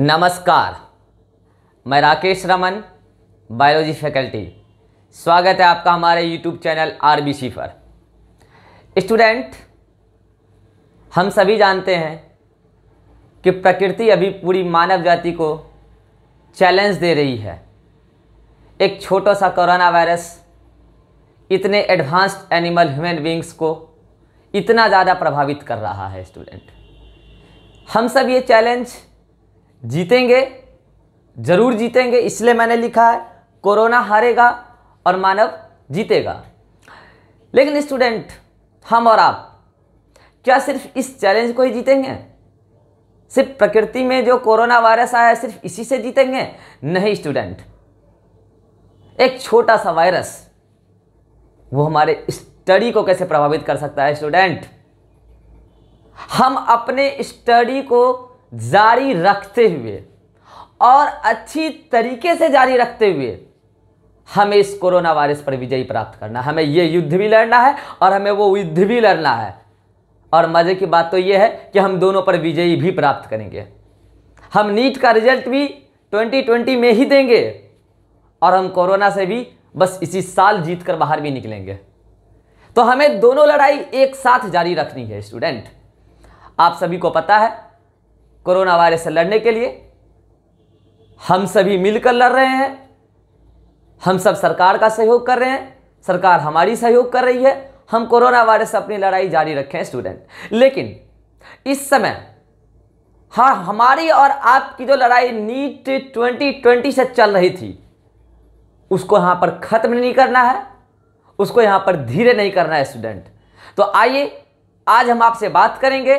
नमस्कार मैं Rakesh Raman biology faculty स्वागत है आपका हमारे YouTube channel R B C पर स्टूडेंट हम सभी जानते हैं कि प्रकृति अभी पूरी मानव जाति को चैलेंज दे रही है एक छोटा सा कोरोना वायरस इतने एडवांस्ड एनिमल ह्यूमन बींग्स को इतना ज़्यादा प्रभावित कर रहा है स्टूडेंट हम सब ये चैलेंज जीतेंगे जरूर जीतेंगे इसलिए मैंने लिखा है कोरोना हारेगा और मानव जीतेगा लेकिन स्टूडेंट हम और आप क्या सिर्फ इस चैलेंज को ही जीतेंगे सिर्फ प्रकृति में जो कोरोना वायरस आया है सिर्फ इसी से जीतेंगे नहीं स्टूडेंट एक छोटा सा वायरस वो हमारे स्टडी को कैसे प्रभावित कर सकता है स्टूडेंट हम अपने स्टडी को जारी रखते हुए और अच्छी तरीके से जारी रखते हुए हमें इस कोरोना वायरस पर विजयी प्राप्त करना है हमें यह युद्ध भी लड़ना है और हमें वो युद्ध भी लड़ना है और मज़े की बात तो यह है कि हम दोनों पर विजयी भी प्राप्त करेंगे हम नीट का रिजल्ट भी 2020 में ही देंगे और हम कोरोना से भी बस इसी साल जीत कर बाहर भी निकलेंगे तो हमें दोनों लड़ाई एक साथ जारी रखनी है स्टूडेंट आप सभी को पता है कोरोना वायरस से लड़ने के लिए हम सभी मिलकर लड़ रहे हैं हम सब सरकार का सहयोग कर रहे हैं सरकार हमारी सहयोग कर रही है हम कोरोना वायरस से अपनी लड़ाई जारी रखें स्टूडेंट लेकिन इस समय हाँ हमारी और आपकी जो लड़ाई नीट 2020 से चल रही थी उसको यहाँ पर ख़त्म नहीं करना है उसको यहाँ पर धीरे नहीं करना है स्टूडेंट तो आइए आज हम आपसे बात करेंगे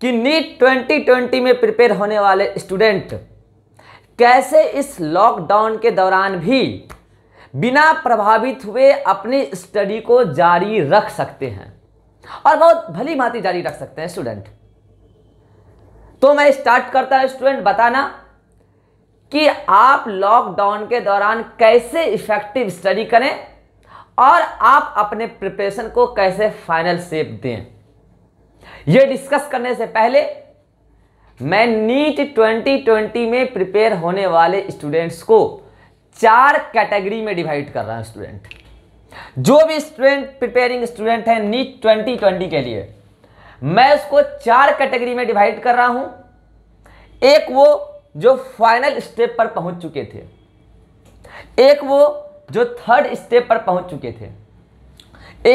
कि नीट 2020 में प्रिपेयर होने वाले स्टूडेंट कैसे इस लॉकडाउन के दौरान भी बिना प्रभावित हुए अपनी स्टडी को जारी रख सकते हैं और बहुत भली भांति जारी रख सकते हैं स्टूडेंट तो मैं स्टार्ट करता हूं स्टूडेंट बताना कि आप लॉकडाउन के दौरान कैसे इफेक्टिव स्टडी करें और आप अपने प्रिपरेशन को कैसे फाइनल शेप दें ये डिस्कस करने से पहले मैं नीट 2020 में प्रिपेयर होने वाले स्टूडेंट्स को चार कैटेगरी में डिवाइड कर रहा हूं स्टूडेंट जो भी स्टूडेंट प्रिपेयरिंग स्टूडेंट है नीट 2020 के लिए मैं उसको चार कैटेगरी में डिवाइड कर रहा हूं एक वो जो फाइनल स्टेप पर पहुंच चुके थे एक वो जो थर्ड स्टेप पर पहुंच चुके थे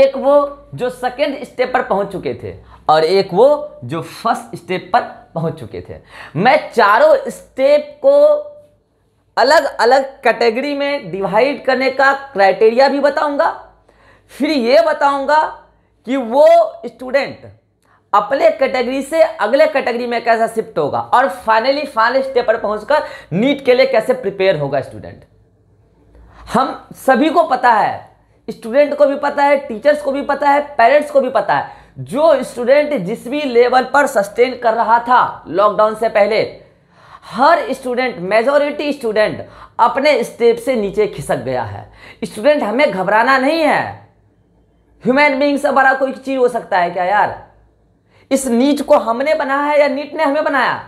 एक वो जो सेकेंड स्टेप पर पहुंच चुके थे और एक वो जो फर्स्ट स्टेप पर पहुंच चुके थे मैं चारों स्टेप को अलग अलग कैटेगरी में डिवाइड करने का क्राइटेरिया भी बताऊंगा फिर ये बताऊंगा कि वो स्टूडेंट अपने कैटेगरी से अगले कैटेगरी में कैसा शिफ्ट होगा और फाइनली फाइनल स्टेप पर पहुंचकर नीट के लिए कैसे प्रिपेयर होगा स्टूडेंट हम सभी को पता है स्टूडेंट को भी पता है टीचर्स को भी पता है पेरेंट्स को भी पता है जो स्टूडेंट जिस भी लेवल पर सस्टेन कर रहा था लॉकडाउन से पहले हर स्टूडेंट मेजोरिटी स्टूडेंट अपने स्टेप से नीचे खिसक गया है स्टूडेंट हमें घबराना नहीं है ह्यूमन बींग से बड़ा कोई चीज हो सकता है क्या यार इस नीट को हमने बनाया है या नीट ने हमें बनाया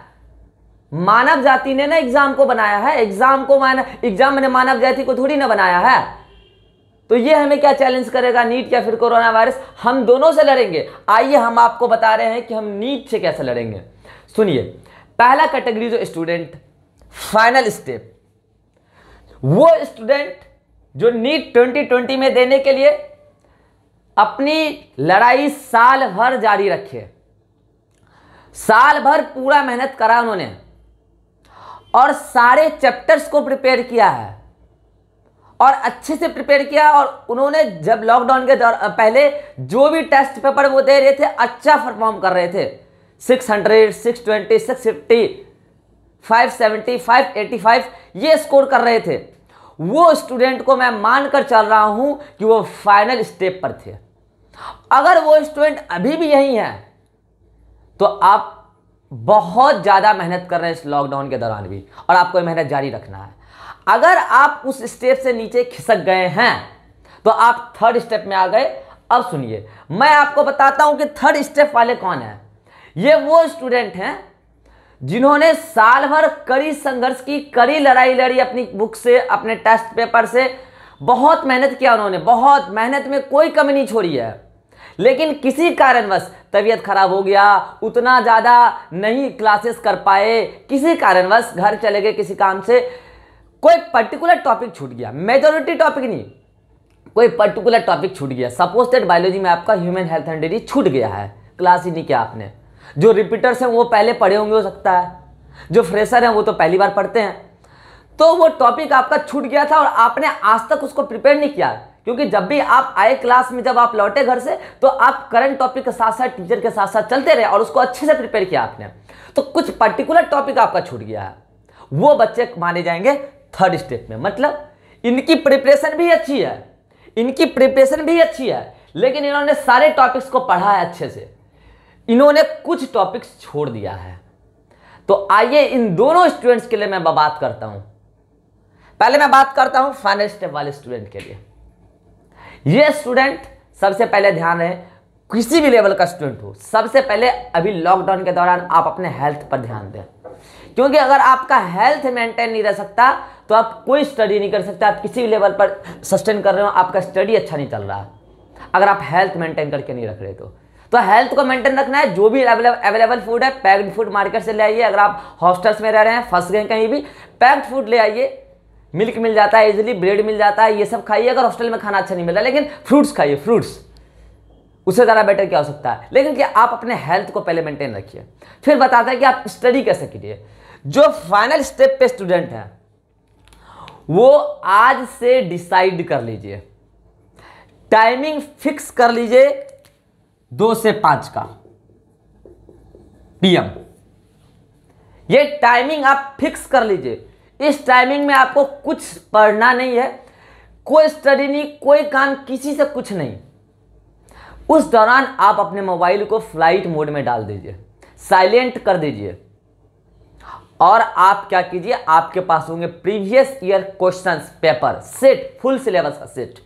मानव जाति ने ना एग्जाम को बनाया है एग्जाम को माना एग्जाम ने मानव जाति को थोड़ी ना बनाया है तो ये हमें क्या चैलेंज करेगा नीट या फिर कोरोना वायरस हम दोनों से लड़ेंगे आइए हम आपको बता रहे हैं कि हम नीट से कैसे लड़ेंगे सुनिए पहला कैटेगरी जो स्टूडेंट फाइनल स्टेप वो स्टूडेंट जो नीट 2020 में देने के लिए अपनी लड़ाई साल भर जारी रखे साल भर पूरा मेहनत करा उन्होंने और सारे चैप्टर्स को प्रिपेयर किया है और अच्छे से प्रिपेयर किया और उन्होंने जब लॉकडाउन के दौर पहले जो भी टेस्ट पेपर वो दे रहे थे अच्छा परफॉर्म कर रहे थे 600, 620, 650, 570, 585 ये स्कोर कर रहे थे वो स्टूडेंट को मैं मानकर चल रहा हूं कि वो फाइनल स्टेप पर थे अगर वो स्टूडेंट अभी भी यही है तो आप बहुत ज़्यादा मेहनत कर रहे हैं इस लॉकडाउन के दौरान भी और आपको मेहनत जारी रखना है अगर आप उस स्टेप से नीचे खिसक गए हैं तो आप थर्ड स्टेप में आ गए अब सुनिए मैं आपको बताता हूं कि थर्ड स्टेप वाले कौन है ये वो स्टूडेंट हैं जिन्होंने साल भर कड़ी संघर्ष की कड़ी लड़ाई लड़ी अपनी बुक से अपने टेस्ट पेपर से बहुत मेहनत किया उन्होंने बहुत मेहनत में कोई कमी नहीं छोड़ी है लेकिन किसी कारणवश तबीयत खराब हो गया उतना ज़्यादा नहीं क्लासेस कर पाए किसी कारणवश घर चले गए किसी काम से कोई पर्टिकुलर टॉपिक छूट गया मेजोरिटी टॉपिक नहीं कोई पर्टिकुलर टॉपिक छूट गया सपोज दैट बायोलॉजी में आपका ह्यूमन हेल्थ एंड डेरी छूट गया है क्लास ही नहीं किया आपने जो रिपीटर्स हैं वो पहले पढ़े होंगे हो सकता है जो फ्रेशर हैं वो तो पहली बार पढ़ते हैं तो वो टॉपिक आपका छूट गया था और आपने आज तक उसको प्रिपेयर नहीं किया क्योंकि जब भी आप आए क्लास में जब आप लौटे घर से तो आप करंट टॉपिक के साथ साथ टीचर के साथ साथ चलते रहे और उसको अच्छे से प्रिपेयर किया आपने तो कुछ पर्टिकुलर टॉपिक आपका छूट गया है वो बच्चे माने जाएंगे थर्ड स्टेप में मतलब इनकी प्रिपरेशन भी अच्छी है इनकी प्रिपरेशन भी अच्छी है लेकिन इन्होंने सारे टॉपिक्स को पढ़ा है अच्छे से इन्होंने कुछ टॉपिक्स छोड़ दिया है तो आइए इन दोनों स्टूडेंट्स के लिए मैं बात करता हूं पहले मैं बात करता हूं फाइनल स्टेप वाले स्टूडेंट के लिए ये स्टूडेंट सबसे पहले ध्यान रहे किसी भी लेवल का स्टूडेंट हो सबसे पहले अभी लॉकडाउन के दौरान आप अपने हेल्थ पर ध्यान दें क्योंकि अगर आपका हेल्थ मेंटेन नहीं रह सकता तो आप कोई स्टडी नहीं कर सकते आप किसी भी लेवल पर सस्टेन कर रहे हो आपका स्टडी अच्छा नहीं चल रहा अगर आप हेल्थ मेंटेन करके नहीं रख रहे तो तो हेल्थ को मेंटेन रखना है जो भी अवेलेबल फूड है पैक्ड फूड मार्केट से ले आइए अगर आप हॉस्टल्स में रह रहे हैं फंस गए कहीं भी पैक्ड फूड ले आइए मिल्क मिल जाता है इजिली ब्रेड मिल जाता है ये सब खाइए अगर हॉस्टल में खाना अच्छा नहीं मिल रहा लेकिन फ्रूट्स खाइए फ्रूट्स उससे ज़्यादा बेटर क्या हो सकता है लेकिन कि आप अपने हेल्थ को पहले मेंटेन रखिए फिर बताते हैं कि आप स्टडी कैसे कीजिए जो फाइनल स्टेप पे स्टूडेंट है वो आज से डिसाइड कर लीजिए टाइमिंग फिक्स कर लीजिए दो से पांच का पीएम ये टाइमिंग आप फिक्स कर लीजिए इस टाइमिंग में आपको कुछ पढ़ना नहीं है कोई स्टडी नहीं कोई काम किसी से कुछ नहीं उस दौरान आप अपने मोबाइल को फ्लाइट मोड में डाल दीजिए साइलेंट कर दीजिए और आप क्या कीजिए आपके पास होंगे previous year questions paper set full syllabus का सेट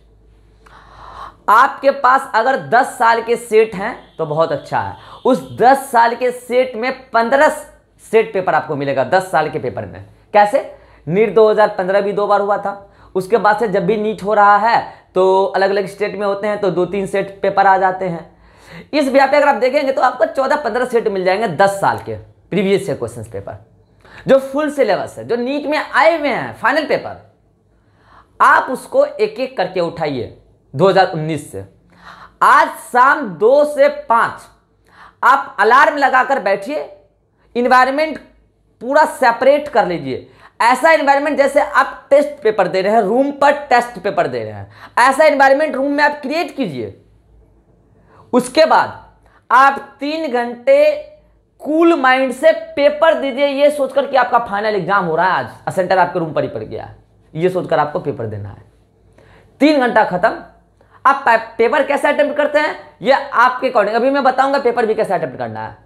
आपके पास अगर 10 साल के सेट हैं तो बहुत अच्छा है उस 10 साल के सेट में 15 सेट पेपर आपको मिलेगा 10 साल के पेपर में कैसे नीट 2015 भी दो बार हुआ था उसके बाद से जब भी नीट हो रहा है तो अलग अलग स्टेट में होते हैं तो दो तीन सेट पेपर आ जाते हैं इस व्याप अगर आप देखेंगे तो आपको चौदह पंद्रह सेट मिल जाएंगे दस साल के प्रीवियस ईयर क्वेश्चन पेपर जो फुल सिलेबस है जो नीट में आए हुए हैं फाइनल पेपर आप उसको एक एक करके उठाइए 2019 से आज शाम दो से पांच आप अलार्म लगाकर बैठिए इन्वायरमेंट पूरा सेपरेट कर लीजिए ऐसा इन्वायरमेंट जैसे आप टेस्ट पेपर दे रहे हैं रूम पर टेस्ट पेपर दे रहे हैं ऐसा इन्वायरमेंट रूम में आप क्रिएट कीजिए उसके बाद आप तीन घंटे कूल माइंड से पेपर दे दिए ये सोचकर कि आपका फाइनल एग्जाम हो रहा है आज सेंटर आपके रूम पर ही पड़ गया ये सोचकर आपको पेपर देना है तीन घंटा खत्म आप पेपर कैसे अटैम्प्ट करते हैं ये आपके अकॉर्डिंग अभी मैं बताऊंगा पेपर भी कैसे अटैम्प्ट करना है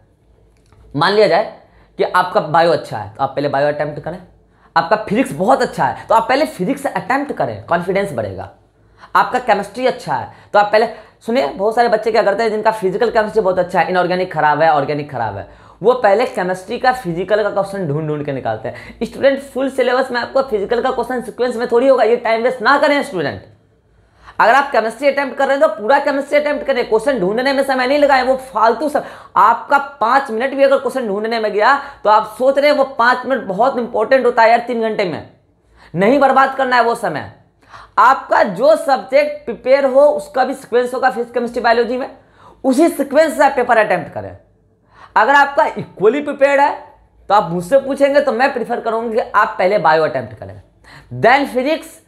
मान लिया जाए कि आपका बायो अच्छा है तो आप पहले बायो अटैम्प्ट करें आपका फिजिक्स बहुत अच्छा है तो आप पहले फिजिक्स अटैम्प्ट करें कॉन्फिडेंस बढ़ेगा आपका केमिस्ट्री अच्छा है तो आप पहले सुनिए बहुत सारे बच्चे क्या करते हैं जिनका फिजिकल केमिस्ट्री बहुत अच्छा है इनऑर्गेनिक खराब है ऑर्गेनिक खराब है वो पहले केमिस्ट्री का फिजिकल का क्वेश्चन ढूंढ ढूंढ के निकालते हैं स्टूडेंट फुल सिलेबस में आपको फिजिकल का क्वेश्चन सिक्वेंस में थोड़ी होगा ये टाइम वेस्ट ना करें स्टूडेंट अगर आप केमिस्ट्री अटैम्प्ट कर रहे हैं तो पूरा केमिस्ट्री अटैम्प्ट करें क्वेश्चन ढूंढने में समय नहीं लगाए वो फालतू सब आपका पांच मिनट भी अगर क्वेश्चन ढूंढने में गया तो आप सोच रहे हैं वो पांच मिनट बहुत इंपॉर्टेंट होता है यार तीन घंटे में नहीं बर्बाद करना है वो समय आपका जो सब्जेक्ट प्रिपेयर हो उसका भी सिक्वेंस होगा फिजिक्स केमिस्ट्री बायोलॉजी में उसी सिक्वेंस से आप पेपर अटैम्प्ट करें अगर आपका इक्वली प्रिपेयर है तो आप मुझसे पूछेंगे तो मैं प्रीफर करूंगी कि आप पहले बायो अटैम्प्ट करें then physics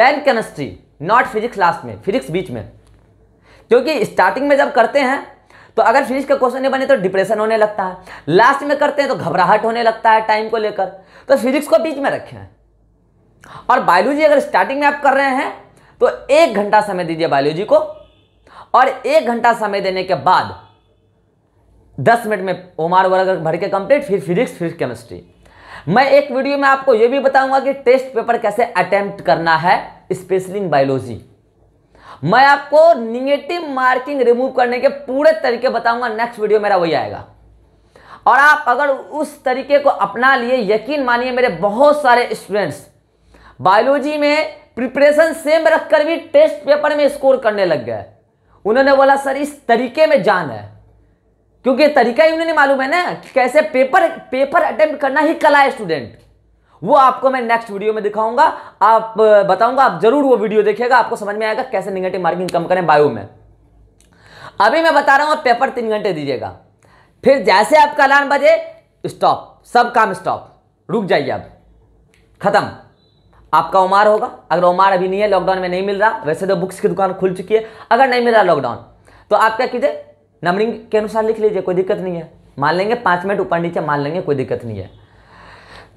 then chemistry not physics last में फिजिक्स बीच में क्योंकि स्टार्टिंग में जब करते हैं तो अगर फिजिक्स का क्वेश्चन नहीं बने तो डिप्रेशन होने लगता है लास्ट में करते हैं तो घबराहट होने लगता है टाइम को लेकर तो फिजिक्स को बीच में रखें और बायोलॉजी अगर स्टार्टिंग में आप कर रहे हैं तो एक घंटा समय दीजिए बायोलॉजी को और एक घंटा समय देने के बाद दस मिनट में ओमार वर्ग भर के कंप्लीट फिर फिजिक्स फिर केमिस्ट्री मैं एक वीडियो में आपको यह भी बताऊंगा कि टेस्ट पेपर कैसे अटेम्प्ट करना है स्पेशली इन बायोलॉजी मैं आपको निगेटिव मार्किंग रिमूव करने के पूरे तरीके बताऊंगा नेक्स्ट वीडियो मेरा वही आएगा और आप अगर उस तरीके को अपना लिए यकीन मानिए मेरे बहुत सारे स्टूडेंट्स बायोलॉजी में प्रिपरेशन सेम रखकर भी टेस्ट पेपर में स्कोर करने लग गए उन्होंने बोला सर इस तरीके में जान है क्योंकि तरीका ही उन्हें मालूम है ना कैसे पेपर पेपर अटेम्प्ट करना ही कला है स्टूडेंट वो आपको मैं नेक्स्ट वीडियो में दिखाऊंगा आप बताऊंगा आप जरूर वो वीडियो देखिएगा आपको समझ में आएगा कैसे निगेटिव मार्किंग कम करें बायो में अभी मैं बता रहा हूं आप पेपर तीन घंटे दीजिएगा फिर जैसे आपका अलार्म बजे स्टॉप सब काम स्टॉप रुक जाइए अब खत्म आपका उमार होगा अगर उमार अभी नहीं है लॉकडाउन में नहीं मिल रहा वैसे तो बुक्स की दुकान खुल चुकी है अगर नहीं मिल रहा लॉकडाउन तो आप क्या कीजिए नंबरिंग के अनुसार लिख लीजिए कोई दिक्कत नहीं है मान लेंगे पाँच मिनट ऊपर नीचे मान लेंगे कोई दिक्कत नहीं है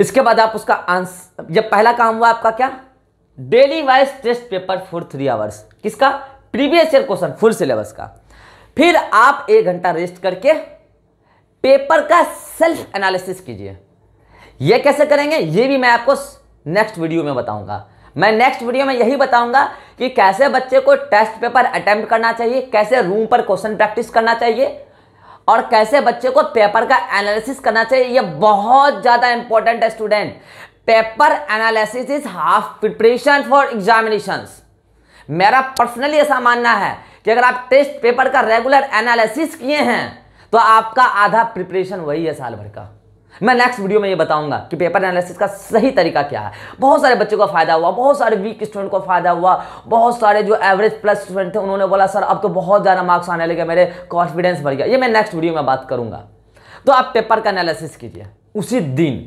इसके बाद आप उसका आंसर जब पहला काम हुआ आपका क्या daily wise test paper for three hours किसका previous year question full syllabus का फिर आप एक घंटा रेस्ट करके पेपर का सेल्फ एनालिसिस कीजिए यह कैसे करेंगे ये भी मैं आपको नेक्स्ट वीडियो में बताऊंगा मैं नेक्स्ट वीडियो में यही बताऊंगा कि कैसे बच्चे को टेस्ट पेपर अटैम्प्ट करना चाहिए कैसे रूम पर क्वेश्चन प्रैक्टिस करना चाहिए और कैसे बच्चे को पेपर का एनालिसिस करना चाहिए ये बहुत ज़्यादा इंपॉर्टेंट है student paper analysis is half preparation for examination मेरा पर्सनली ऐसा मानना है कि अगर आप टेस्ट पेपर का रेगुलर एनालिसिस किए हैं तो आपका आधा प्रिपरेशन वही है साल भर का मैं नेक्स्ट वीडियो में ये बताऊंगा कि पेपर एनालिसिस का सही तरीका क्या है बहुत सारे बच्चों को फायदा हुआ बहुत सारे वीक स्टूडेंट को फायदा हुआ बहुत सारे जो एवरेज प्लस स्टूडेंट थे उन्होंने बोला सर अब तो बहुत ज़्यादा मार्क्स आने लगे मेरे कॉन्फिडेंस बढ़ गया ये मैं नेक्स्ट वीडियो में बात करूंगा तो आप पेपर का एनालिसिस कीजिए उसी दिन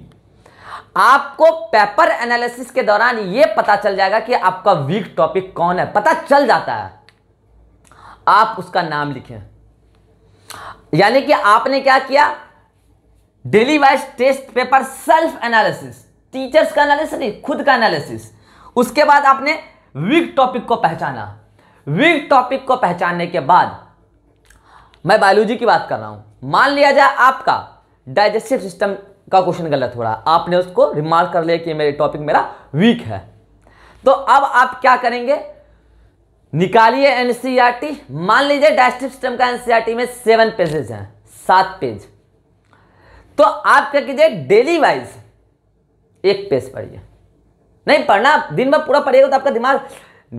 आपको पेपर एनालिसिस के दौरान यह पता चल जाएगा कि आपका वीक टॉपिक कौन है पता चल जाता है आप उसका नाम लिखें यानी कि आपने क्या किया daily wise test paper self analysis teachers का एनालिसिस नहीं खुद का एनालिसिस उसके बाद आपने वीक टॉपिक को पहचाना वीक टॉपिक को पहचानने के बाद मैं बायोलॉजी की बात कर रहा हूं मान लिया जाए आपका डाइजेस्टिव सिस्टम का क्वेश्चन गलत हो रहा है आपने उसको रिमार्क कर लिया कि मेरे टॉपिक मेरा वीक है तो अब आप क्या करेंगे निकालिए एनसीईआरटी e मान लीजिए डाइजेस्टिव सिस्टम का एनसीईआरटी e में सेवन पेजेस हैं सात पेज तो आप क्या कीजिए डेली वाइज एक पेज पढ़िए नहीं पढ़ना दिन भर पूरा पढ़िएगा तो आपका दिमाग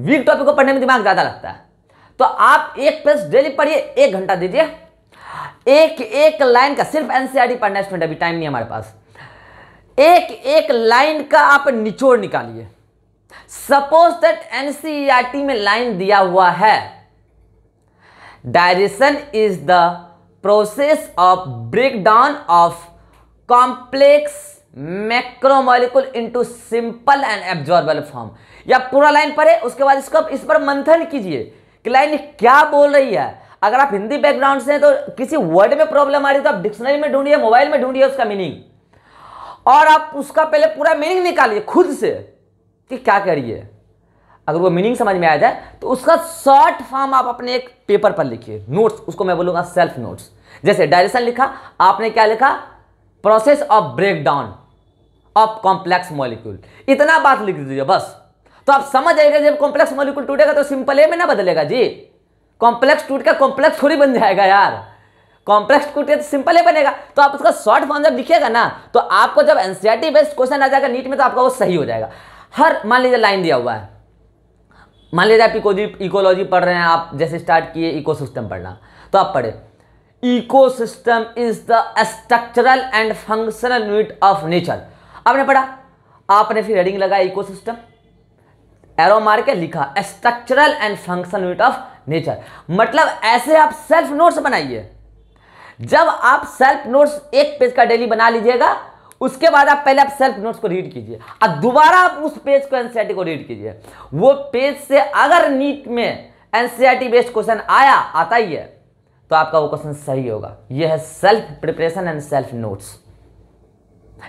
वीक टॉपिक को पढ़ने में दिमाग ज़्यादा लगता है तो आप एक पेज डेली पढ़िए एक घंटा दीजिए एक एक लाइन का सिर्फ एनसीआरटी e पढ़ना स्टूडेंट अभी टाइम नहीं हमारे पास एक एक लाइन का आप निचोड़ निकालिए सपोज दैट एनसीईआरटी में लाइन दिया हुआ है direction is the process of break down of complex macromolecule into simple and absorbable form या पूरा लाइन पढ़े उसके बाद इसको इस पर मंथन कीजिए कि लाइन क्या बोल रही है अगर आप हिंदी बैकग्राउंड से हैं तो किसी वर्ड में प्रॉब्लम आ रही है तो आप डिक्शनरी में ढूंढिए मोबाइल में ढूंढिए उसका मीनिंग और आप उसका पहले पूरा मीनिंग निकालिए खुद से कि क्या करिए अगर वो मीनिंग समझ में आ जाए तो उसका शॉर्ट फॉर्म आप अपने एक पेपर पर लिखिए नोट्स उसको मैं बोलूंगा सेल्फ नोट्स जैसे डायरेक्शन लिखा आपने क्या लिखा process of break down of complex molecule इतना बात लिख दीजिए बस तो आप समझ आएगा जब कॉम्प्लेक्स मॉलिक्यूल टूटेगा तो सिंपल ए में ना बदलेगा जी कॉम्प्लेक्स टूट का कॉम्प्लेक्स थोड़ी बन जाएगा यार कॉम्प्लेक्स टूट तो सिंपल ए बनेगा तो आप उसका शॉर्ट फॉर्म जब लिखिएगा ना तो आपको जब एनसीआरटी बेस्ड क्वेश्चन आ जाएगा नीट में तो आपका वो सही हो जाएगा हर मान लीजिए लाइन दिया हुआ है मान लीजिए आप इकोजी इकोलॉजी पढ़ रहे हैं आप जैसे स्टार्ट किए इको सिस्टम पढ़ना तो आप पढ़े ecosystem is the structural and functional unit of nature आपने पढ़ा आपने फिर हेडिंग इको इकोसिस्टम एरो मार के लिखा structural and functional unit of nature मतलब ऐसे आप सेल्फ नोट्स बनाइए जब आप सेल्फ नोट्स एक पेज का डेली बना लीजिएगा उसके बाद आप पहले आप सेल्फ नोट्स को रीड कीजिए और दोबारा आप उस पेज को एनसीईआरटी e को रीड कीजिए वो पेज से अगर नीट में एनसीईआरटी बेस्ड क्वेश्चन आया आता ही है तो आपका वो क्वेश्चन सही होगा ये है self preparation and self notes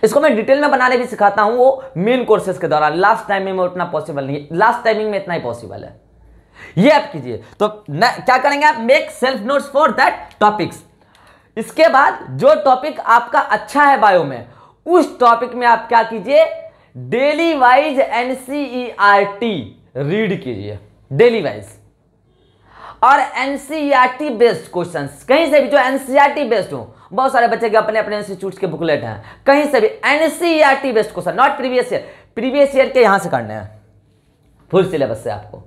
इसको मैं डिटेल में बनाने भी सिखाता हूं वो मेन कोर्सेज के दौरान लास्ट टाइमिंग में उतना पॉसिबल नहीं है लास्ट टाइमिंग में इतना ही पॉसिबल है ये आप कीजिए तो क्या करेंगे आप make self notes for that topics इसके बाद जो टॉपिक आपका अच्छा है बायो में उस टॉपिक में आप क्या कीजिए डेली वाइज एनसीईआरटी रीड कीजिए डेली वाइज और एनसीईआरटी बेस्ड क्वेश्चंस कहीं से भी जो एनसीईआरटी बेस्ड e हो बहुत सारे बच्चे के अपने अपने इंस्टीट्यूट के बुकलेट हैं कहीं से भी NCERT based question not previous year previous year के यहां से करने हैं फुल सिलेबस से आपको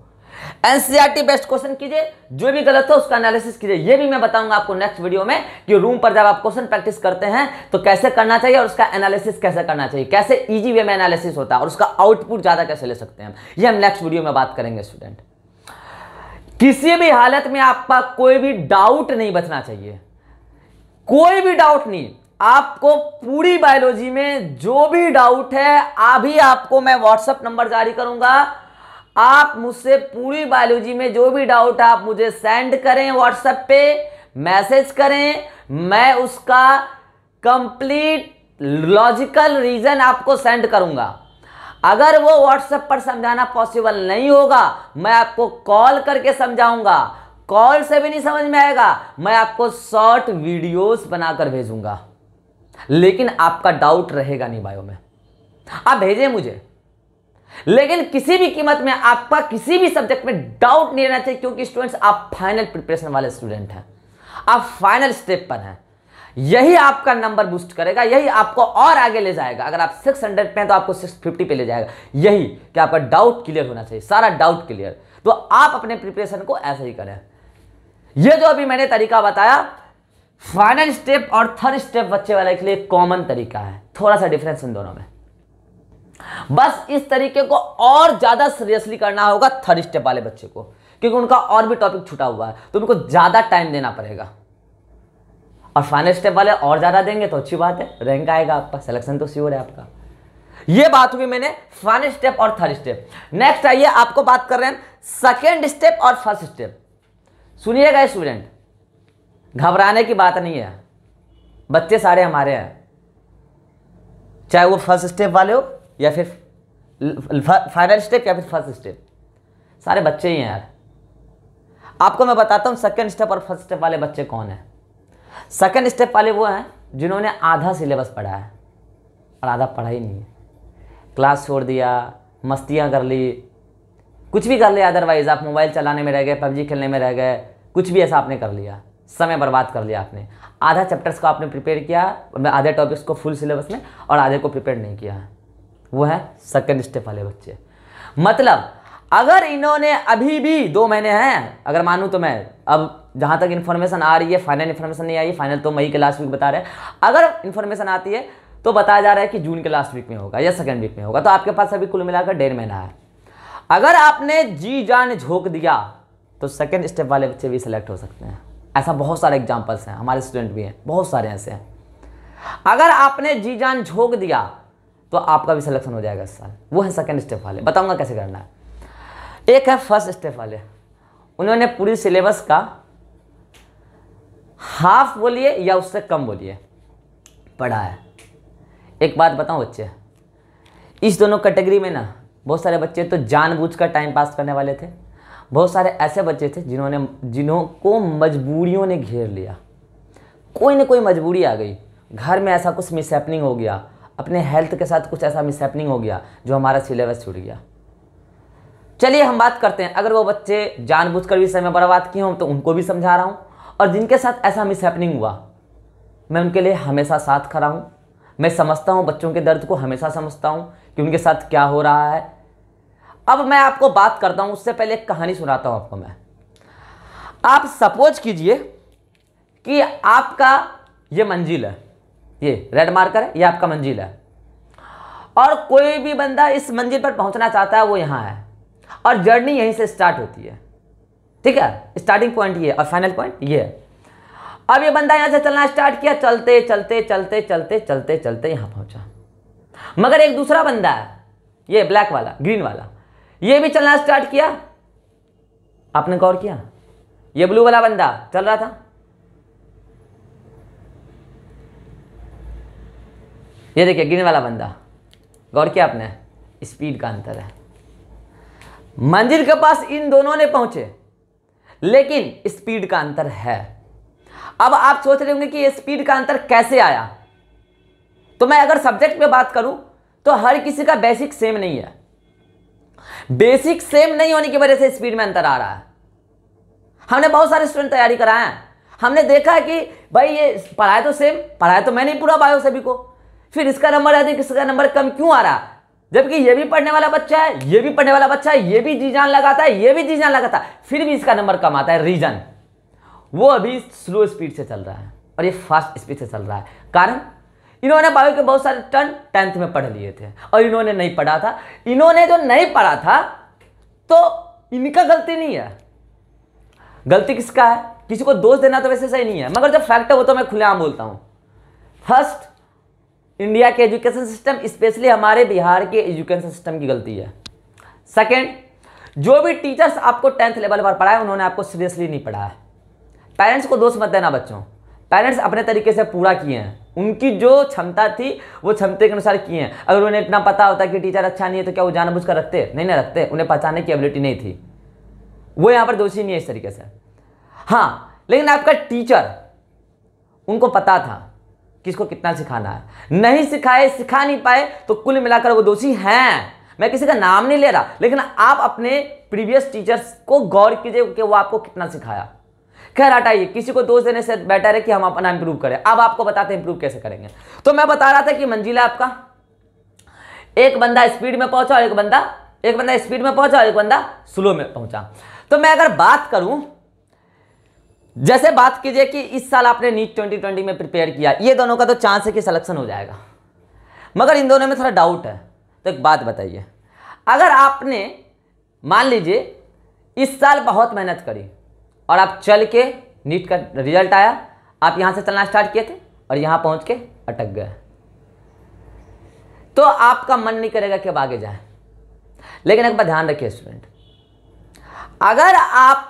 एनसीईआरटी बेस्ट क्वेश्चन कीजिए जो भी गलत हो उसका एनालिसिस कीजिए ये भी मैं बताऊंगा आपको नेक्स्ट वीडियो में कि रूम पर जब आप क्वेश्चन प्रैक्टिस करते हैं तो कैसे करना चाहिए और उसका एनालिसिस कैसे करना चाहिए कैसे इजी वे में एनालिसिस होता है और उसका आउटपुट ज़्यादा कैसे ले सकते हैं ये हम नेक्स्ट वीडियो में बात करेंगे स्टूडेंट किसी भी हालत में आपका कोई भी डाउट नहीं बचना चाहिए कोई भी डाउट नहीं आपको पूरी बायोलॉजी में जो भी डाउट है अभी आपको मैं व्हाट्सएप नंबर जारी करूंगा आप मुझसे पूरी बायोलॉजी में जो भी डाउट आप मुझे सेंड करें व्हाट्सएप पे मैसेज करें मैं उसका कंप्लीट लॉजिकल रीजन आपको सेंड करूंगा अगर वो व्हाट्सएप पर समझाना पॉसिबल नहीं होगा मैं आपको कॉल करके समझाऊंगा कॉल से भी नहीं समझ में आएगा मैं आपको शॉर्ट वीडियोस बनाकर भेजूंगा लेकिन आपका डाउट रहेगा नहीं बायो में आप भेजें मुझे लेकिन किसी भी कीमत में आपका किसी भी सब्जेक्ट में डाउट नहीं रहना चाहिए क्योंकि स्टूडेंट्स आप फाइनल प्रिपरेशन वाले स्टूडेंट हैं आप फाइनल स्टेप पर हैं यही आपका नंबर बूस्ट करेगा यही आपको और आगे ले जाएगा अगर आप सिक्स हंड्रेड पे हैं तो आपको सिक्स फिफ्टी पे ले जाएगा यही कि आपका डाउट क्लियर होना चाहिए सारा डाउट क्लियर तो आप अपने प्रिपरेशन को ऐसे ही करें यह जो अभी मैंने तरीका बताया फाइनल स्टेप और थर्ड स्टेप बच्चे वाले के लिए कॉमन तरीका है थोड़ा सा डिफरेंस इन दोनों में बस इस तरीके को और ज़्यादा सीरियसली करना होगा थर्ड स्टेप वाले बच्चे को क्योंकि उनका और भी टॉपिक छुटा हुआ है तो उनको ज़्यादा टाइम देना पड़ेगा और फाइनल स्टेप वाले और ज़्यादा देंगे तो अच्छी बात है रैंक आएगा आपका सिलेक्शन तो श्योर है आपका ये बात हुई मैंने फाइनल स्टेप और थर्ड स्टेप नेक्स्ट आइए आपको बात कर रहे हैं सेकेंड स्टेप और फर्स्ट स्टेप सुनिएगा स्टूडेंट घबराने की बात नहीं है बच्चे सारे हमारे हैं चाहे वो फर्स्ट स्टेप वाले हो या फिर फाइनल स्टेप या फिर फर्स्ट स्टेप सारे बच्चे ही हैं यार आपको मैं बताता हूँ सेकेंड स्टेप और फर्स्ट स्टेप वाले बच्चे कौन हैं सेकेंड स्टेप वाले वो हैं जिन्होंने आधा सिलेबस पढ़ा है और आधा पढ़ा ही नहीं है क्लास छोड़ दिया मस्तियाँ कर ली कुछ भी कर लिया अदरवाइज़ आप मोबाइल चलाने में रह गए पबजी खेलने में रह गए कुछ भी ऐसा आपने कर लिया समय बर्बाद कर लिया आपने आधा चैप्टर्स को आपने प्रिपेयर किया मतलब आधे टॉपिक्स को फुल सिलेबस में और आधे को प्रिपेयर नहीं किया वो है सेकेंड स्टेप वाले बच्चे मतलब अगर इन्होंने अभी भी दो महीने हैं अगर मानूँ तो मैं अब जहाँ तक इन्फॉर्मेशन आ रही है फाइनल इन्फॉर्मेशन नहीं आई फाइनल तो मई के लास्ट वीक बता रहे हैं अगर इन्फॉर्मेशन आती है तो बताया जा रहा है कि जून के लास्ट वीक में होगा या सेकेंड वीक में होगा तो आपके पास अभी कुल मिलाकर डेढ़ महीना है अगर आपने जी जान झोंक दिया तो सेकेंड स्टेप वाले बच्चे भी सिलेक्ट हो सकते हैं ऐसा बहुत सारे एग्जाम्पल्स हैं हमारे स्टूडेंट भी हैं बहुत सारे ऐसे हैं अगर आपने जी जान झोंक दिया तो आपका भी सिलेक्शन हो जाएगा इस साल वो है सेकेंड स्टेप वाले बताऊंगा कैसे करना है एक है फर्स्ट स्टेप वाले उन्होंने पूरी सिलेबस का हाफ बोलिए या उससे कम बोलिए पढ़ा है एक बात बताऊं बच्चे इस दोनों कैटेगरी में ना बहुत सारे बच्चे तो जानबूझकर टाइम पास करने वाले थे बहुत सारे ऐसे बच्चे थे जिन्होंने जिन्हों को मजबूरियों ने घेर लिया कोई ना कोई मजबूरी आ गई घर में ऐसा कुछ मिसहैपनिंग हो गया अपने हेल्थ के साथ कुछ ऐसा मिसहैपनिंग हो गया जो हमारा सिलेबस छूट गया चलिए हम बात करते हैं अगर वो बच्चे जानबूझकर भी समय बर्बाद किए हों तो उनको भी समझा रहा हूँ और जिनके साथ ऐसा मिसहैपनिंग हुआ मैं उनके लिए हमेशा साथ खड़ा हूँ मैं समझता हूँ बच्चों के दर्द को हमेशा समझता हूँ कि उनके साथ क्या हो रहा है अब मैं आपको बात करता हूँ उससे पहले एक कहानी सुनाता हूँ आपको मैं आप सपोज कीजिए कि आपका ये मंजिल है ये रेड मार्कर है ये आपका मंजिल है और कोई भी बंदा इस मंजिल पर पहुंचना चाहता है वो यहाँ है और जर्नी यहीं से स्टार्ट होती है ठीक है स्टार्टिंग पॉइंट ये और फाइनल पॉइंट ये है अब ये बंदा यहां से चलना स्टार्ट किया चलते चलते चलते चलते चलते चलते यहां पहुंचा मगर एक दूसरा बंदा है ये ब्लैक वाला ग्रीन वाला ये भी चलना स्टार्ट किया आपने गौर किया ये ब्लू वाला बंदा चल रहा था ये देखिए ग्रीन वाला बंदा गौर किया आपने स्पीड का अंतर है मंजिल के पास इन दोनों ने पहुंचे लेकिन स्पीड का अंतर है अब आप सोच रहे होंगे कि स्पीड का अंतर कैसे आया तो मैं अगर सब्जेक्ट में बात करूं तो हर किसी का बेसिक सेम नहीं है बेसिक सेम नहीं होने की वजह से स्पीड में अंतर आ रहा है हमने बहुत सारे स्टूडेंट तैयारी कराए हैं हमने देखा है कि भाई ये पढ़ाया तो सेम पढ़ाया तो मैंने पूरा बायो सभी को फिर इसका नंबर अधिक तो इसका नंबर कम क्यों आ रहा जबकि ये भी पढ़ने वाला बच्चा है ये भी पढ़ने वाला बच्चा है ये भी जी जान लगाता है ये भी जी जान लगाता है फिर भी इसका नंबर कम आता है रीजन वो अभी स्लो स्पीड से चल रहा है और ये फास्ट स्पीड से चल रहा है कारण इन्होंने बायो के बहुत सारे टर्न टेंथ में पढ़ लिए थे और इन्होंने नहीं पढ़ा था इन्होंने जो नहीं पढ़ा था तो इनका गलती नहीं है गलती किसका है किसी को दोष देना तो वैसे सही नहीं है मगर जब फैक्ट है वो तो मैं खुलेआम बोलता हूँ फर्स्ट इंडिया के एजुकेशन सिस्टम स्पेशली हमारे बिहार के एजुकेशन सिस्टम की गलती है सेकेंड जो भी टीचर्स आपको टेंथ लेवल पर पढ़ाए उन्होंने आपको सीरियसली नहीं पढ़ा है पेरेंट्स को दोष मत देना बच्चों पेरेंट्स अपने तरीके से पूरा किए हैं उनकी जो क्षमता थी वो क्षमता के अनुसार किए हैं अगर उन्हें इतना पता होता कि टीचर अच्छा नहीं है तो क्या वो जानबूझ कर रखते नहीं ना रखते उन्हें पहचानने की एबिलिटी नहीं थी वो यहाँ पर दोषी नहीं है इस तरीके से हाँ लेकिन आपका टीचर उनको पता था किसको कितना सिखाना है नहीं सिखाए सिखा नहीं पाए तो कुल मिलाकर वो दोषी हैं मैं किसी का नाम नहीं ले रहा लेकिन आप अपने प्रीवियस टीचर्स को गौर कीजिए कि वो आपको कितना सिखाया खैर हटाइए किसी को दोष देने से बेटर है कि हम अपना इंप्रूव करें अब आपको बताते हैं इंप्रूव कैसे करेंगे तो मैं बता रहा था कि मंजिला आपका एक बंदा स्पीड में पहुंचा और एक बंदा एक बंदा स्पीड में पहुंचा और एक बंदा स्लो में पहुंचा तो मैं अगर बात करूं जैसे बात कीजिए कि इस साल आपने नीट 2020 में प्रिपेयर किया ये दोनों का तो चांस है कि सिलेक्शन हो जाएगा मगर इन दोनों में थोड़ा डाउट है तो एक बात बताइए अगर आपने मान लीजिए इस साल बहुत मेहनत करी और आप चल के नीट का रिजल्ट आया आप यहाँ से चलना स्टार्ट किए थे और यहाँ पहुँच के अटक गए तो आपका मन नहीं करेगा कि अब आगे जाए लेकिन एक बार ध्यान रखिए स्टूडेंट अगर आप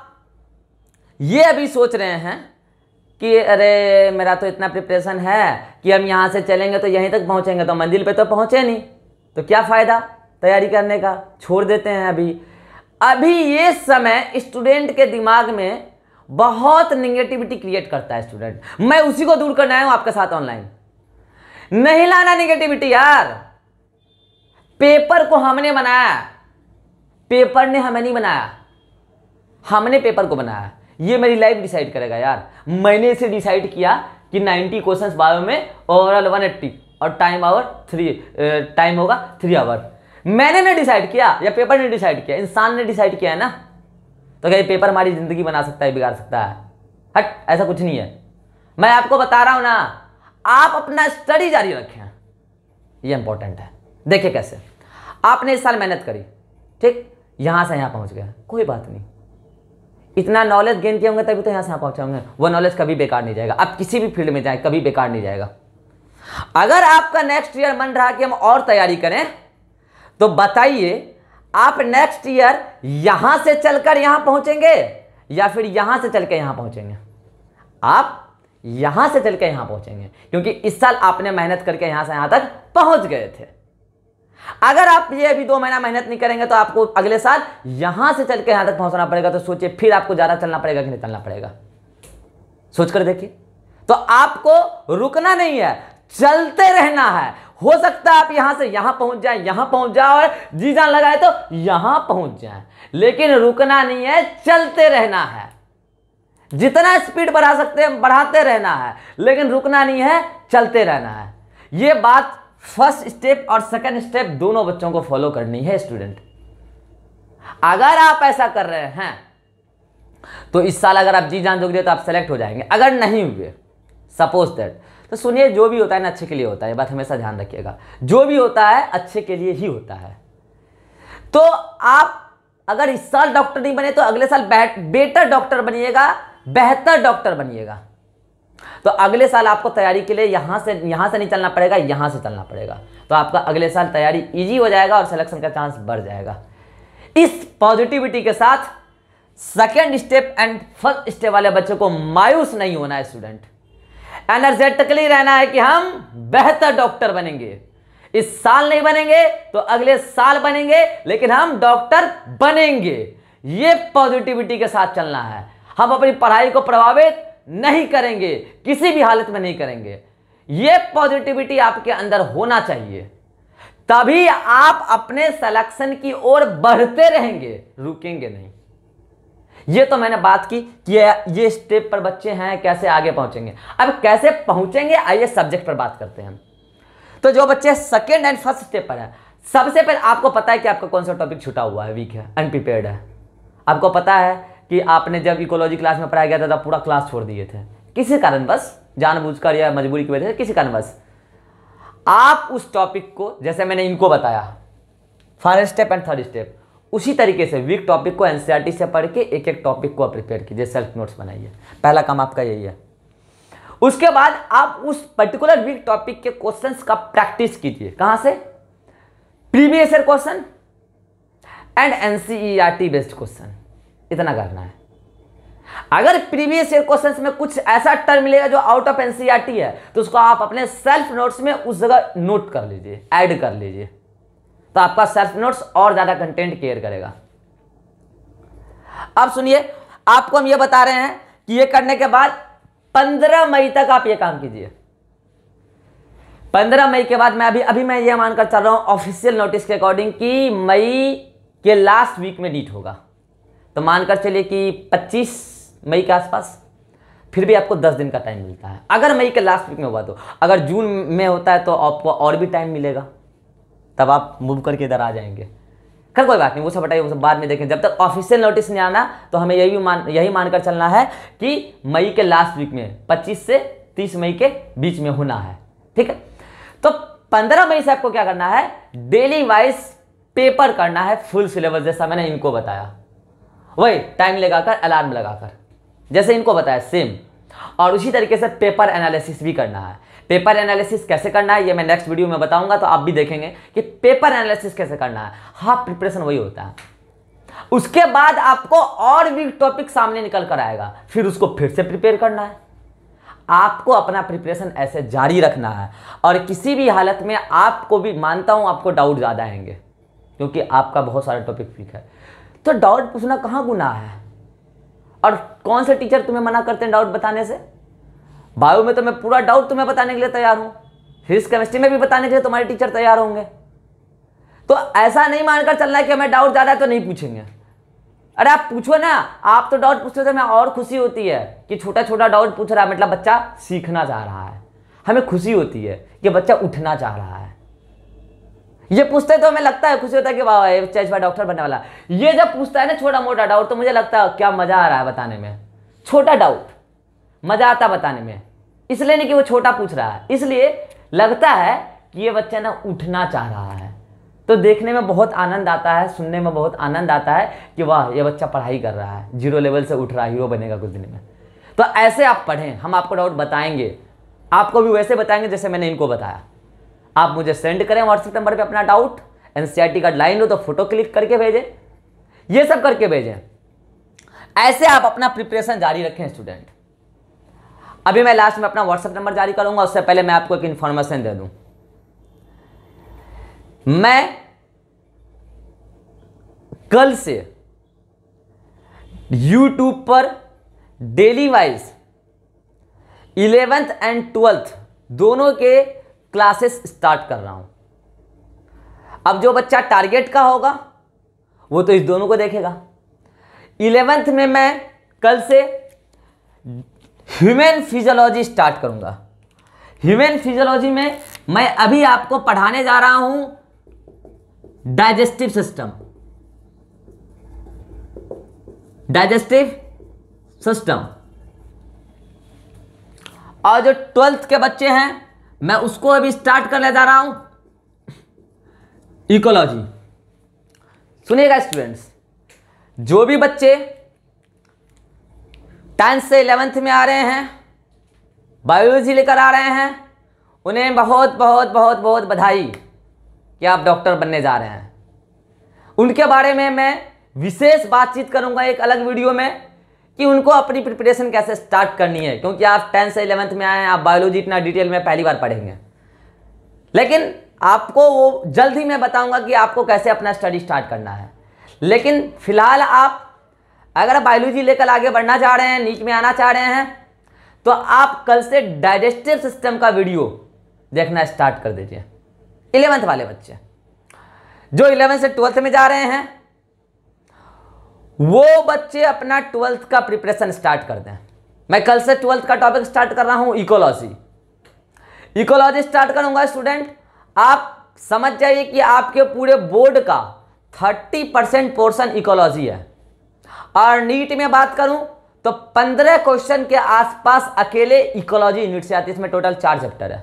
ये अभी सोच रहे हैं कि अरे मेरा तो इतना प्रिपरेशन है कि हम यहाँ से चलेंगे तो यहीं तक पहुँचेंगे तो मंजिल पे तो पहुँचे नहीं तो क्या फ़ायदा तैयारी करने का छोड़ देते हैं अभी अभी ये समय स्टूडेंट के दिमाग में बहुत निगेटिविटी क्रिएट करता है स्टूडेंट मैं उसी को दूर करना आया हूँ आपके साथ ऑनलाइन नहीं लाना निगेटिविटी यार पेपर को हमने बनाया पेपर ने हमें नहीं बनाया हमने पेपर को बनाया ये मेरी लाइफ डिसाइड करेगा यार मैंने इसे डिसाइड किया कि 90 क्वेश्चंस बायो में ओवरऑल 180 और टाइम आवर थ्री टाइम होगा थ्री आवर मैंने ने डिसाइड किया या पेपर ने डिसाइड किया इंसान ने डिसाइड किया है ना तो क्या पेपर हमारी ज़िंदगी बना सकता है बिगाड़ सकता है हट ऐसा कुछ नहीं है मैं आपको बता रहा हूं ना आप अपना स्टडी जारी रखें ये इंपॉर्टेंट है देखिए कैसे आपने इस साल मेहनत करी ठीक यहां से यहां पहुंच गया कोई बात नहीं इतना नॉलेज गेन किया होंगे तभी तो यहाँ से यहाँ पहुंचाओगे होंगे वो नॉलेज कभी बेकार नहीं जाएगा आप किसी भी फील्ड में जाए कभी बेकार नहीं जाएगा अगर आपका नेक्स्ट ईयर मन रहा कि हम और तैयारी करें तो बताइए आप नेक्स्ट ईयर यहां से चलकर यहां पहुंचेंगे या फिर यहां से चल यहां पहुंचेंगे आप यहां से चल यहां पहुंचेंगे क्योंकि इस साल आपने मेहनत करके यहां से यहां तक पहुंच गए थे अगर आप ये अभी दो महीना मेहनत नहीं करेंगे तो आपको अगले साल यहां से चल के यहां तक पहुंचना पड़ेगा तो सोचिए फिर आपको ज्यादा चलना पड़ेगा कि नहीं चलना पड़ेगा सोचकर देखिए तो आपको रुकना नहीं है चलते रहना है हो सकता है आप यहां से यहां पहुंच जाए यहां पहुंच जाए और जी जान लगाए तो यहां पहुंच जाए लेकिन रुकना नहीं है चलते रहना है जितना स्पीड बढ़ा सकते हैं बढ़ाते रहना है लेकिन रुकना नहीं है चलते रहना है यह बात फर्स्ट स्टेप और सेकेंड स्टेप दोनों बच्चों को फॉलो करनी है स्टूडेंट अगर आप ऐसा कर रहे हैं तो इस साल अगर आप जी जान दोगे तो आप सेलेक्ट हो जाएंगे अगर नहीं हुए सपोज दैट तो सुनिए जो भी होता है ना अच्छे के लिए होता है बात हमेशा ध्यान रखिएगा जो भी होता है अच्छे के लिए ही होता है तो आप अगर इस साल डॉक्टर नहीं बने तो अगले साल बेटर डॉक्टर बनिएगा बेहतर डॉक्टर बनिएगा तो अगले साल आपको तैयारी के लिए यहाँ से यहाँ से नहीं चलना पड़ेगा यहाँ से चलना पड़ेगा तो आपका अगले साल तैयारी ईजी हो जाएगा और सिलेक्शन का चांस बढ़ जाएगा इस पॉजिटिविटी के साथ second step and first step वाले बच्चों को मायूस नहीं होना है स्टूडेंट एनर्जेटिकली रहना है कि हम बेहतर डॉक्टर बनेंगे इस साल नहीं बनेंगे तो अगले साल बनेंगे लेकिन हम डॉक्टर बनेंगे ये पॉजिटिविटी के साथ चलना है हम अपनी पढ़ाई को प्रभावित नहीं करेंगे किसी भी हालत में नहीं करेंगे यह पॉजिटिविटी आपके अंदर होना चाहिए तभी आप अपने सिलेक्शन की ओर बढ़ते रहेंगे रुकेंगे नहीं ये तो मैंने बात की कि ये स्टेप पर बच्चे हैं कैसे आगे पहुंचेंगे अब कैसे पहुंचेंगे आइए सब्जेक्ट पर बात करते हैं तो जो बच्चे सेकेंड एंड फर्स्ट स्टेप पर है सबसे पहले आपको पता है कि आपका कौन सा टॉपिक छुटा हुआ है वीक है अनप्रिपेयर्ड है आपको पता है कि आपने जब इकोलॉजी क्लास में पढ़ाया गया था तब पूरा क्लास छोड़ दिए थे किसी कारण कारणवश जानबूझकर या मजबूरी की वजह से किसी कारण बस आप उस टॉपिक को जैसे मैंने इनको बताया first step and third step उसी तरीके से वीक टॉपिक को एनसीईआरटी से पढ़ के एक एक टॉपिक को आप प्रिपेयर कीजिए सेल्फ नोट्स बनाइए पहला काम आपका यही है उसके बाद आप उस पर्टिकुलर वीक टॉपिक के क्वेश्चंस का प्रैक्टिस कीजिए कहां से previous year question and NCERT based question इतना करना है अगर प्रीवियस ईयर क्वेश्चंस में कुछ ऐसा टर्म मिलेगा जो आउट ऑफ एनसीईआरटी है तो उसको आप अपने सेल्फ नोट्स में उस जगह नोट कर लीजिए ऐड कर लीजिए तो आपका सेल्फ नोट्स और ज़्यादा कंटेंट केयर करेगा अब सुनिए आपको हम ये बता रहे हैं कि ये करने के बाद 15 मई तक आप ये काम कीजिए 15 मई के बाद मैं अभी अभी मैं ये मानकर चल रहा हूं ऑफिशियल नोटिस के अकॉर्डिंग कि मई के लास्ट वीक में डीट होगा तो मानकर चलिए कि 25 मई के आसपास फिर भी आपको 10 दिन का टाइम मिलता है अगर मई के लास्ट वीक में हुआ तो अगर जून में होता है तो आपको और भी टाइम मिलेगा तब आप मूव करके इधर आ जाएंगे खर कोई बात नहीं वो सब हटाइए वो सब बाद में देखें जब तक ऑफिशियल नोटिस नहीं आना तो हमें यही मान यही मानकर चलना है कि मई के लास्ट वीक में 25 से 30 मई के बीच में होना है ठीक है तो 15 मई से आपको क्या करना है डेली वाइज पेपर करना है फुल सिलेबस जैसा मैंने इनको बताया वही टाइम लगाकर अलार्म लगाकर जैसे इनको बताया सेम और उसी तरीके से पेपर एनालिसिस भी करना है पेपर एनालिसिस कैसे करना है ये मैं नेक्स्ट वीडियो में बताऊंगा तो आप भी देखेंगे कि पेपर एनालिसिस कैसे करना है हाफ प्रिपरेशन वही होता है उसके बाद आपको और भी टॉपिक सामने निकल कर आएगा फिर उसको फिर से प्रिपेयर करना है आपको अपना प्रिपरेशन ऐसे जारी रखना है और किसी भी हालत में आपको भी मानता हूं आपको डाउट ज़्यादा आएंगे क्योंकि आपका बहुत सारा टॉपिक फिक है तो डाउट पूछना कहाँ गुना है और कौन से टीचर तुम्हें मना करते हैं डाउट बताने से बायो में तो मैं पूरा डाउट तुम्हें बताने के लिए तैयार हूँ फिजिक्स केमिस्ट्री में भी बताने के लिए तुम्हारे टीचर तैयार होंगे तो ऐसा नहीं मानकर चलना है कि हमें डाउट ज़्यादा है तो नहीं पूछेंगे अरे आप पूछो ना आप तो डाउट पूछते हो तो हमें और खुशी होती है कि छोटा छोटा डाउट पूछ रहा है मतलब बच्चा सीखना चाह रहा है हमें खुशी होती है कि बच्चा उठना चाह रहा है ये पूछते तो हमें लगता है खुशी होता है कि वाह चाहे भाई डॉक्टर बनने वाला ये जब पूछता है ना छोटा मोटा डाउट तो मुझे लगता है क्या मज़ा आ रहा है बताने में छोटा डाउट मज़ा आता बताने में इसलिए नहीं कि वो छोटा पूछ रहा है इसलिए लगता है कि ये बच्चा ना उठना चाह रहा है तो देखने में बहुत आनंद आता है सुनने में बहुत आनंद आता है कि वाह ये बच्चा पढ़ाई कर रहा है जीरो लेवल से उठ रहा है हीरो बनेगा कुछ दिन में तो ऐसे आप पढ़ें हम आपको डाउट बताएंगे आपको भी वैसे बताएंगे जैसे मैंने इनको बताया आप मुझे सेंड करें व्हाट्सएप नंबर पे अपना डाउट का लाइन हो तो फोटो क्लिक करके भेजें ये सब करके भेजें ऐसे आप अपना प्रिपरेशन जारी रखें स्टूडेंट अभी मैं लास्ट में अपना व्हाट्सएप नंबर जारी करूंगा उससे पहले मैं आपको एक इंफॉर्मेशन दे दूं मैं कल से यूट्यूब पर daily wise eleventh and twelfth दोनों के क्लासेस स्टार्ट कर रहा हूं अब जो बच्चा टारगेट का होगा वो तो इस दोनों को देखेगा इलेवेंथ में मैं कल से ह्यूमन फिजियोलॉजी स्टार्ट करूंगा ह्यूमन फिजियोलॉजी में मैं अभी आपको पढ़ाने जा रहा हूं डाइजेस्टिव सिस्टम डाइजेस्टिव सिस्टम और जो ट्वेल्थ के बच्चे हैं मैं उसको अभी स्टार्ट करने जा रहा हूं इकोलॉजी सुनिएगा स्टूडेंट्स जो भी बच्चे टेंथ से इलेवेंथ में आ रहे हैं बायोलॉजी लेकर आ रहे हैं उन्हें बहुत बहुत बहुत बहुत बधाई कि आप डॉक्टर बनने जा रहे हैं उनके बारे में मैं विशेष बातचीत करूंगा एक अलग वीडियो में कि उनको अपनी प्रिपरेशन कैसे स्टार्ट करनी है क्योंकि आप टेंथ से इलेवंथ में आए हैं आप बायोलॉजी इतना डिटेल में पहली बार पढ़ेंगे लेकिन आपको वो जल्द ही मैं बताऊंगा कि आपको कैसे अपना स्टडी स्टार्ट करना है लेकिन फिलहाल आप अगर बायोलॉजी लेकर आगे बढ़ना चाह रहे हैं नीच में आना चाह रहे हैं तो आप कल से डाइजेस्टिव सिस्टम का वीडियो देखना स्टार्ट कर दीजिए इलेवंथ वाले बच्चे जो इलेवेंथ से ट्वेल्थ में जा रहे हैं वो बच्चे अपना ट्वेल्थ का प्रिपरेशन स्टार्ट कर दें मैं कल से ट्वेल्थ का टॉपिक स्टार्ट कर रहा हूं इकोलॉजी इकोलॉजी स्टार्ट करूंगा स्टूडेंट आप समझ जाइए कि आपके पूरे बोर्ड का थर्टी परसेंट पोर्सन इकोलॉजी है और नीट में बात करूं तो पंद्रह क्वेश्चन के आसपास अकेले इकोलॉजी यूनिट से आती है इसमें टोटल चार चैप्टर है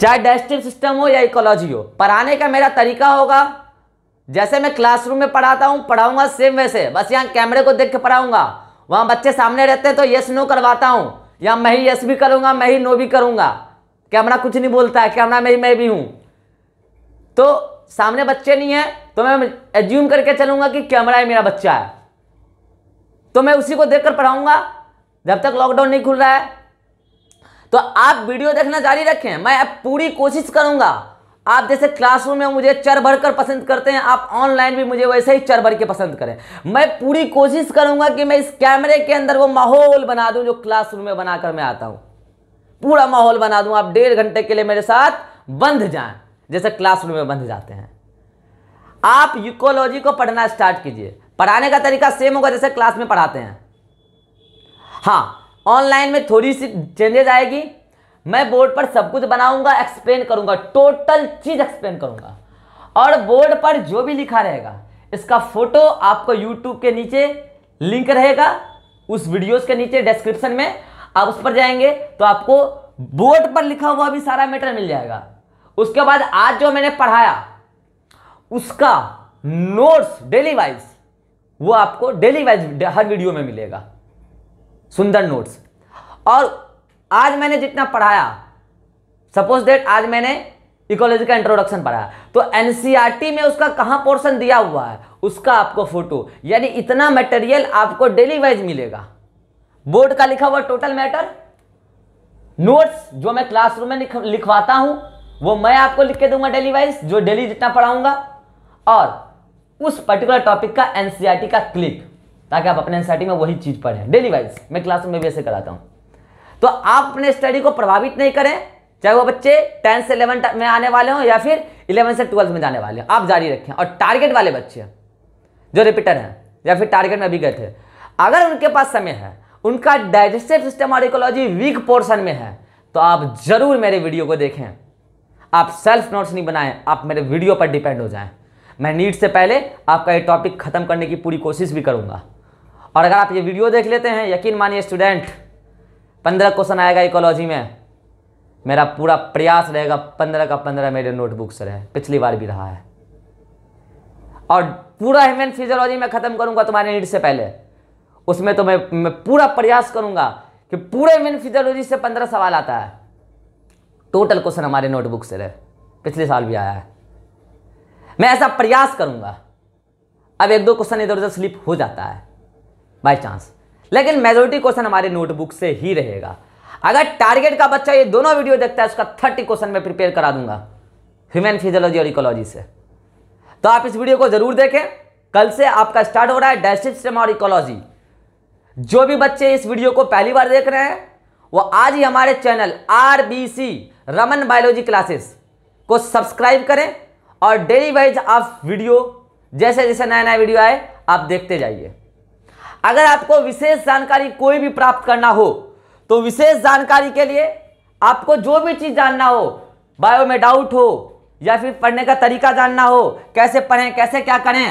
चाहे डाइजेस्टिव सिस्टम हो या इकोलॉजी हो पढ़ाने का मेरा तरीका होगा जैसे मैं क्लासरूम में पढ़ाता हूँ पढ़ाऊंगा सेम वैसे बस यहाँ कैमरे को देख के पढ़ाऊंगा वहाँ बच्चे सामने रहते हैं तो यस नो करवाता हूँ या मैं ही यस भी करूँगा मैं ही नो भी करूँगा कैमरा कुछ नहीं बोलता है कैमरा में ही मैं भी हूँ तो सामने बच्चे नहीं है तो मैं एज्यूम करके चलूँगा कि कैमरा ही मेरा बच्चा है तो मैं उसी को देख कर पढ़ाऊँगा जब तक लॉकडाउन नहीं खुल रहा है तो आप वीडियो देखना जारी रखें मैं पूरी कोशिश करूँगा आप जैसे क्लासरूम में मुझे चर भर कर पसंद करते हैं आप ऑनलाइन भी मुझे वैसे ही चर भर के पसंद करें मैं पूरी कोशिश करूंगा कि मैं इस कैमरे के अंदर वो माहौल बना दूं जो क्लासरूम में बनाकर मैं आता हूं पूरा माहौल बना दूं आप डेढ़ घंटे के लिए मेरे साथ बंध जाएं जैसे क्लासरूम में बंध जाते हैं आप यूकोलॉजी को पढ़ना स्टार्ट कीजिए पढ़ाने का तरीका सेम होगा जैसे क्लास में पढ़ाते हैं हाँ ऑनलाइन में थोड़ी सी चेंजेज आएगी मैं बोर्ड पर सब कुछ बनाऊंगा एक्सप्लेन करूंगा टोटल चीज एक्सप्लेन करूंगा और बोर्ड पर जो भी लिखा रहेगा इसका फोटो आपको यूट्यूब के नीचे लिंक रहेगा उस वीडियोस के नीचे डिस्क्रिप्शन में आप उस पर जाएंगे तो आपको बोर्ड पर लिखा हुआ भी सारा मेटर मिल जाएगा उसके बाद आज जो मैंने पढ़ाया उसका नोट्स डेली वाइज वो आपको डेली वाइज हर वीडियो में मिलेगा सुंदर नोट्स और आज मैंने जितना पढ़ाया सपोज डेट आज मैंने इकोलॉजी का इंट्रोडक्शन पढ़ाया तो एनसीआरटी e में उसका कहां पोर्शन दिया हुआ है उसका आपको फोटो यानी इतना मटेरियल आपको डेली वाइज मिलेगा बोर्ड का लिखा हुआ टोटल मैटर नोट्स जो मैं क्लासरूम में लिख, लिखवाता हूं वो मैं आपको लिख के दूंगा डेली वाइज जो डेली जितना पढ़ाऊंगा और उस पर्टिकुलर टॉपिक का एनसीआरटी e का क्लिक ताकि आप अपने एनसीआरटी e में वही चीज पढ़ें डेली वाइज मैं क्लासरूम में भी ऐसे कराता हूं तो आप अपने स्टडी को प्रभावित नहीं करें चाहे वो बच्चे टेंथ से इलेवन में आने वाले हों या फिर इलेवन से ट्वेल्थ में जाने वाले हों आप जारी रखें और टारगेट वाले बच्चे जो रिपीटर हैं या फिर टारगेट में अभी गए थे अगर उनके पास समय है उनका डाइजेस्टिव सिस्टम और इकोलॉजी वीक पोर्शन में है तो आप जरूर मेरे वीडियो को देखें आप सेल्फ नोट्स नहीं बनाएं आप मेरे वीडियो पर डिपेंड हो जाएं मैं नीट से पहले आपका ये टॉपिक ख़त्म करने की पूरी कोशिश भी करूँगा और अगर आप ये वीडियो देख लेते हैं यकीन मानिए स्टूडेंट पंद्रह क्वेश्चन आएगा इकोलॉजी में मेरा पूरा प्रयास रहेगा पंद्रह का पंद्रह मेरे नोटबुक से रहे पिछली बार भी रहा है और पूरा ह्यूमन फिजियोलॉजी मैं ख़त्म करूंगा तुम्हारे नीट से पहले उसमें तो मैं मैं पूरा प्रयास करूंगा कि पूरे ह्यूमन फिजियोलॉजी से पंद्रह सवाल आता है टोटल क्वेश्चन हमारे नोटबुक से रहे पिछले साल भी आया है मैं ऐसा प्रयास करूंगा अब एक दो क्वेश्चन इधर उधर स्लिप हो जाता है बाई चांस लेकिन मेजोरिटी क्वेश्चन हमारे नोटबुक से ही रहेगा अगर टारगेट का बच्चा ये दोनों वीडियो देखता है उसका थर्टी क्वेश्चन में प्रिपेयर करा दूंगा ह्यूमन फिजियोलॉजी और इकोलॉजी से तो आप इस वीडियो को जरूर देखें कल से आपका स्टार्ट हो रहा है डाइजेस्टिव सिस्टम और इकोलॉजी जो भी बच्चे इस वीडियो को पहली बार देख रहे हैं वो आज ही हमारे channel R Raman biology classes को सब्सक्राइब करें और डेली वाइज आप वीडियो जैसे जैसे नया नया वीडियो आए आप देखते जाइए अगर आपको विशेष जानकारी कोई भी प्राप्त करना हो तो विशेष जानकारी के लिए आपको जो भी चीज़ जानना हो बायो में डाउट हो या फिर पढ़ने का तरीका जानना हो कैसे पढ़ें कैसे क्या करें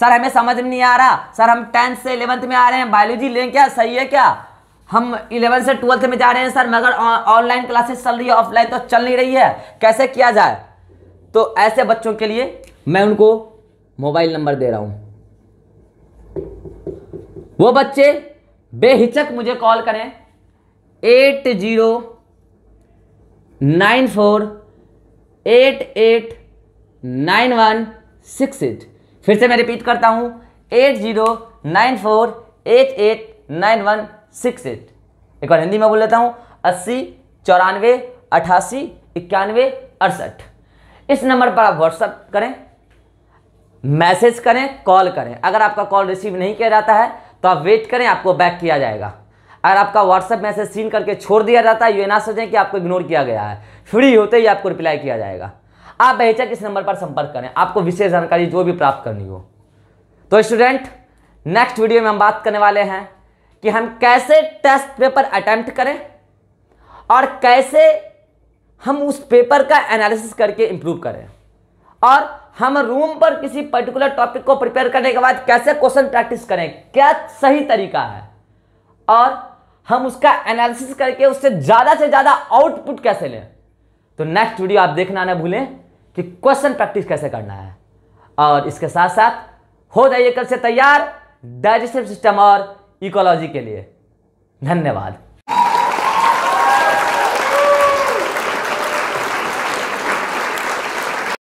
सर हमें समझ में नहीं आ रहा सर हम टेंथ से इलेवंथ में आ रहे हैं बायोलॉजी लें क्या सही है क्या हम इलेवंथ से ट्वेल्थ में जा रहे हैं सर मगर ऑनलाइन क्लासेस चल रही है ऑफलाइन तो चल नहीं रही है कैसे किया जाए तो ऐसे बच्चों के लिए मैं उनको मोबाइल नंबर दे रहा हूँ वो बच्चे बेहिचक मुझे कॉल करें eight zero nine four eight eight nine one six eight फिर से मैं रिपीट करता हूँ eight zero nine four eight eight nine one six eight एक बार हिंदी में बोल लेता हूँ अस्सी चौरानवे अट्ठासी इक्यानवे अड़सठ इस नंबर पर आप व्हाट्सअप करें मैसेज करें कॉल करें अगर आपका कॉल रिसीव नहीं किया जाता है तो आप वेट करें आपको बैक किया जाएगा अगर आपका व्हाट्सएप मैसेज सीन करके छोड़ दिया जाता है ये ना सोचें कि आपको इग्नोर किया गया है फ्री होते ही आपको रिप्लाई किया जाएगा आप बेहचक इस नंबर पर संपर्क करें आपको विशेष जानकारी जो भी प्राप्त करनी हो तो स्टूडेंट नेक्स्ट वीडियो में हम बात करने वाले हैं कि हम कैसे टेस्ट पेपर अटैम्प्ट करें और कैसे हम उस पेपर का एनालिसिस करके इम्प्रूव करें और हम रूम पर किसी पर्टिकुलर टॉपिक को प्रिपेयर करने के बाद कैसे क्वेश्चन प्रैक्टिस करें क्या सही तरीका है और हम उसका एनालिसिस करके उससे ज़्यादा से ज़्यादा आउटपुट कैसे लें तो नेक्स्ट वीडियो आप देखना ना भूलें कि क्वेश्चन प्रैक्टिस कैसे करना है और इसके साथ साथ हो जाइए कल से तैयार डाइजेस्टिव सिस्टम और इकोलॉजी के लिए धन्यवाद